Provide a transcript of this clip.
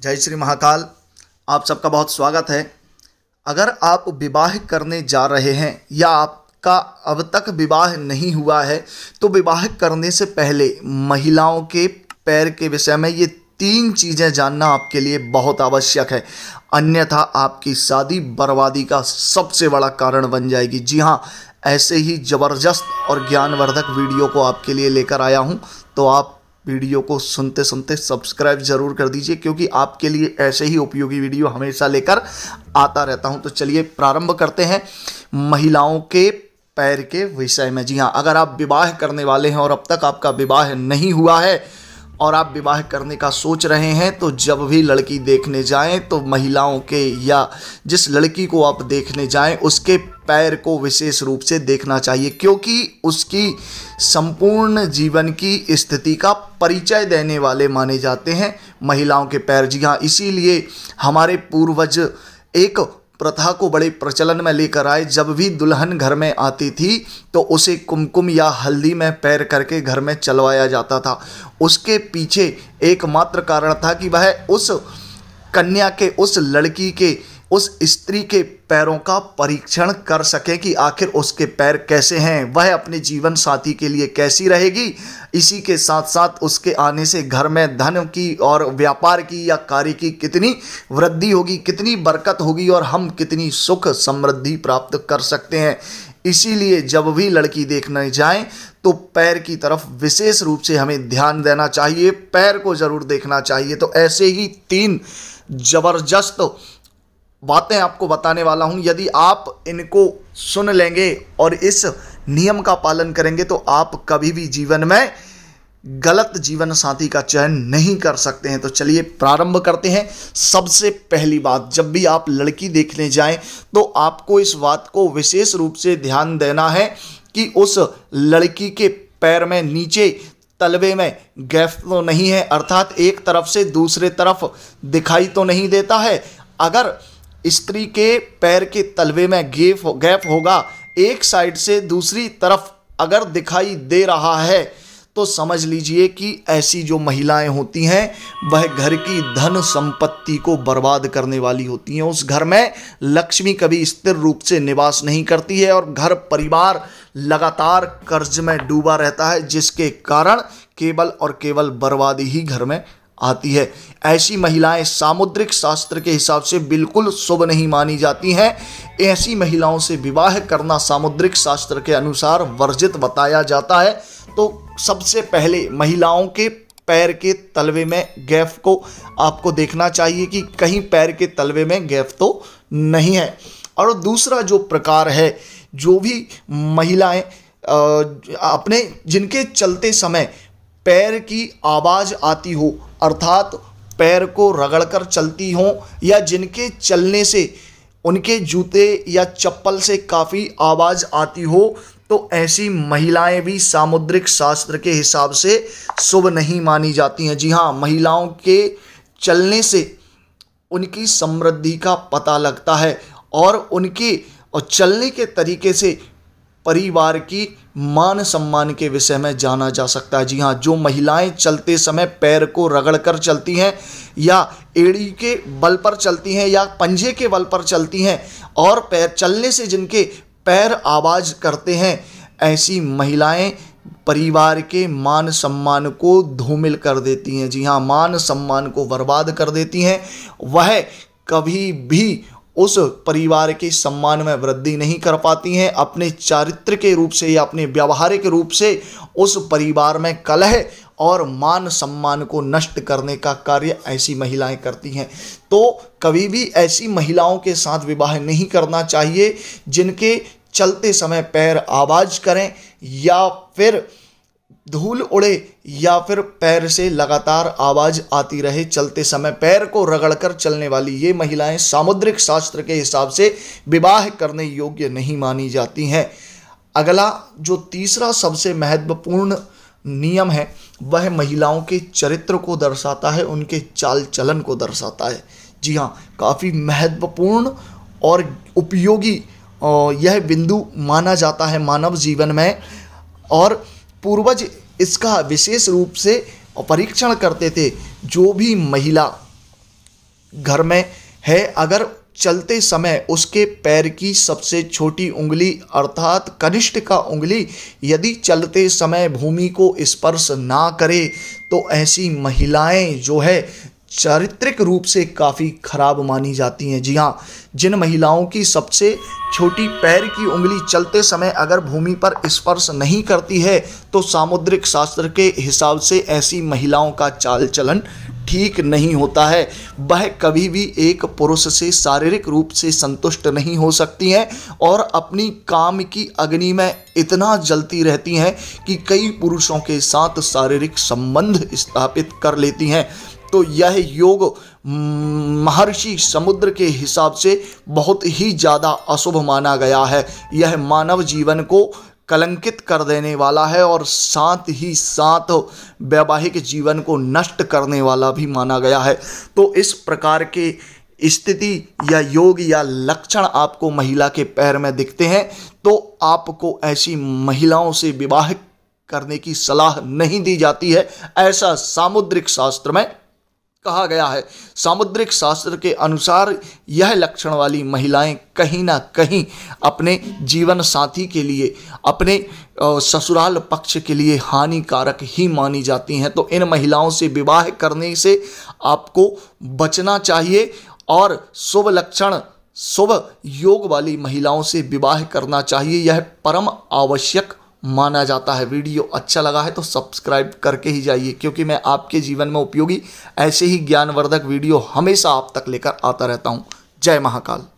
जय श्री महाकाल आप सबका बहुत स्वागत है अगर आप विवाह करने जा रहे हैं या आपका अब तक विवाह नहीं हुआ है तो विवाह करने से पहले महिलाओं के पैर के विषय में ये तीन चीज़ें जानना आपके लिए बहुत आवश्यक है अन्यथा आपकी शादी बर्बादी का सबसे बड़ा कारण बन जाएगी जी हाँ ऐसे ही ज़बरदस्त और ज्ञानवर्धक वीडियो को आपके लिए लेकर आया हूँ तो आप वीडियो को सुनते सुनते सब्सक्राइब जरूर कर दीजिए क्योंकि आपके लिए ऐसे ही उपयोगी वीडियो हमेशा लेकर आता रहता हूं तो चलिए प्रारंभ करते हैं महिलाओं के पैर के विषय में जी हाँ अगर आप विवाह करने वाले हैं और अब तक आपका विवाह नहीं हुआ है और आप विवाह करने का सोच रहे हैं तो जब भी लड़की देखने जाएं तो महिलाओं के या जिस लड़की को आप देखने जाएं उसके पैर को विशेष रूप से देखना चाहिए क्योंकि उसकी संपूर्ण जीवन की स्थिति का परिचय देने वाले माने जाते हैं महिलाओं के पैर जी हाँ इसीलिए हमारे पूर्वज एक प्रथा को बड़े प्रचलन में लेकर आए जब भी दुल्हन घर में आती थी तो उसे कुमकुम या हल्दी में पैर करके घर में चलवाया जाता था उसके पीछे एकमात्र कारण था कि वह उस कन्या के उस लड़की के उस स्त्री के पैरों का परीक्षण कर सके कि आखिर उसके पैर कैसे हैं वह अपने जीवन साथी के लिए कैसी रहेगी इसी के साथ साथ उसके आने से घर में धन की और व्यापार की या कार्य की कितनी वृद्धि होगी कितनी बरकत होगी और हम कितनी सुख समृद्धि प्राप्त कर सकते हैं इसीलिए जब भी लड़की देखने जाए तो पैर की तरफ विशेष रूप से हमें ध्यान देना चाहिए पैर को ज़रूर देखना चाहिए तो ऐसे ही तीन ज़बरदस्त बातें आपको बताने वाला हूं यदि आप इनको सुन लेंगे और इस नियम का पालन करेंगे तो आप कभी भी जीवन में गलत जीवन साथी का चयन नहीं कर सकते हैं तो चलिए प्रारंभ करते हैं सबसे पहली बात जब भी आप लड़की देखने जाएं तो आपको इस बात को विशेष रूप से ध्यान देना है कि उस लड़की के पैर में नीचे तलवे में गैफ तो नहीं है अर्थात एक तरफ से दूसरे तरफ दिखाई तो नहीं देता है अगर स्त्री के पैर के तलवे में गैप गैप होगा एक साइड से दूसरी तरफ अगर दिखाई दे रहा है तो समझ लीजिए कि ऐसी जो महिलाएं होती हैं वह घर की धन संपत्ति को बर्बाद करने वाली होती हैं उस घर में लक्ष्मी कभी स्थिर रूप से निवास नहीं करती है और घर परिवार लगातार कर्ज में डूबा रहता है जिसके कारण केवल और केवल बर्बादी ही घर में आती है ऐसी महिलाएं सामुद्रिक शास्त्र के हिसाब से बिल्कुल शुभ नहीं मानी जाती हैं ऐसी महिलाओं से विवाह करना सामुद्रिक शास्त्र के अनुसार वर्जित बताया जाता है तो सबसे पहले महिलाओं के पैर के तलवे में गैफ को आपको देखना चाहिए कि कहीं पैर के तलवे में गैफ तो नहीं है और दूसरा जो प्रकार है जो भी महिलाएं अपने जिनके चलते समय पैर की आवाज़ आती हो अर्थात पैर को रगड़कर चलती हों या जिनके चलने से उनके जूते या चप्पल से काफ़ी आवाज़ आती हो तो ऐसी महिलाएं भी सामुद्रिक शास्त्र के हिसाब से शुभ नहीं मानी जाती हैं जी हाँ महिलाओं के चलने से उनकी समृद्धि का पता लगता है और उनके और चलने के तरीके से परिवार की मान सम्मान के विषय में जाना जा सकता है जी हाँ जो महिलाएं चलते समय पैर को रगड़ कर चलती हैं या एड़ी के बल पर चलती हैं या पंजे के बल पर चलती हैं और पैर चलने से जिनके पैर आवाज करते हैं ऐसी महिलाएं परिवार के मान सम्मान को धूमिल कर देती हैं जी हाँ मान सम्मान को बर्बाद कर देती हैं वह कभी भी उस परिवार के सम्मान में वृद्धि नहीं कर पाती हैं अपने चारित्र के रूप से या अपने व्यवहारिक रूप से उस परिवार में कलह और मान सम्मान को नष्ट करने का कार्य ऐसी महिलाएं करती हैं तो कभी भी ऐसी महिलाओं के साथ विवाह नहीं करना चाहिए जिनके चलते समय पैर आवाज करें या फिर धूल उड़े या फिर पैर से लगातार आवाज आती रहे चलते समय पैर को रगड़कर चलने वाली ये महिलाएं सामुद्रिक शास्त्र के हिसाब से विवाह करने योग्य नहीं मानी जाती हैं अगला जो तीसरा सबसे महत्वपूर्ण नियम है वह महिलाओं के चरित्र को दर्शाता है उनके चाल चलन को दर्शाता है जी हाँ काफ़ी महत्वपूर्ण और उपयोगी यह बिंदु माना जाता है मानव जीवन में और पूर्वज इसका विशेष रूप से परीक्षण करते थे जो भी महिला घर में है अगर चलते समय उसके पैर की सबसे छोटी उंगली अर्थात कनिष्ठ का उंगली यदि चलते समय भूमि को स्पर्श ना करे तो ऐसी महिलाएं जो है चारित्रिक रूप से काफ़ी खराब मानी जाती हैं जी हाँ जिन महिलाओं की सबसे छोटी पैर की उंगली चलते समय अगर भूमि पर स्पर्श नहीं करती है तो सामुद्रिक शास्त्र के हिसाब से ऐसी महिलाओं का चाल चलन ठीक नहीं होता है वह कभी भी एक पुरुष से शारीरिक रूप से संतुष्ट नहीं हो सकती हैं और अपनी काम की अग्नि में इतना जलती रहती हैं कि कई पुरुषों के साथ शारीरिक संबंध स्थापित कर लेती हैं तो यह योग महर्षि समुद्र के हिसाब से बहुत ही ज़्यादा अशुभ माना गया है यह मानव जीवन को कलंकित कर देने वाला है और साथ ही साथ वैवाहिक जीवन को नष्ट करने वाला भी माना गया है तो इस प्रकार के स्थिति या योग या लक्षण आपको महिला के पैर में दिखते हैं तो आपको ऐसी महिलाओं से विवाह करने की सलाह नहीं दी जाती है ऐसा सामुद्रिक शास्त्र में कहा गया है सामुद्रिक शास्त्र के अनुसार यह लक्षण वाली महिलाएं कहीं ना कहीं अपने जीवन साथी के लिए अपने ससुराल पक्ष के लिए हानिकारक ही मानी जाती हैं तो इन महिलाओं से विवाह करने से आपको बचना चाहिए और शुभ लक्षण शुभ योग वाली महिलाओं से विवाह करना चाहिए यह परम आवश्यक माना जाता है वीडियो अच्छा लगा है तो सब्सक्राइब करके ही जाइए क्योंकि मैं आपके जीवन में उपयोगी ऐसे ही ज्ञानवर्धक वीडियो हमेशा आप तक लेकर आता रहता हूँ जय महाकाल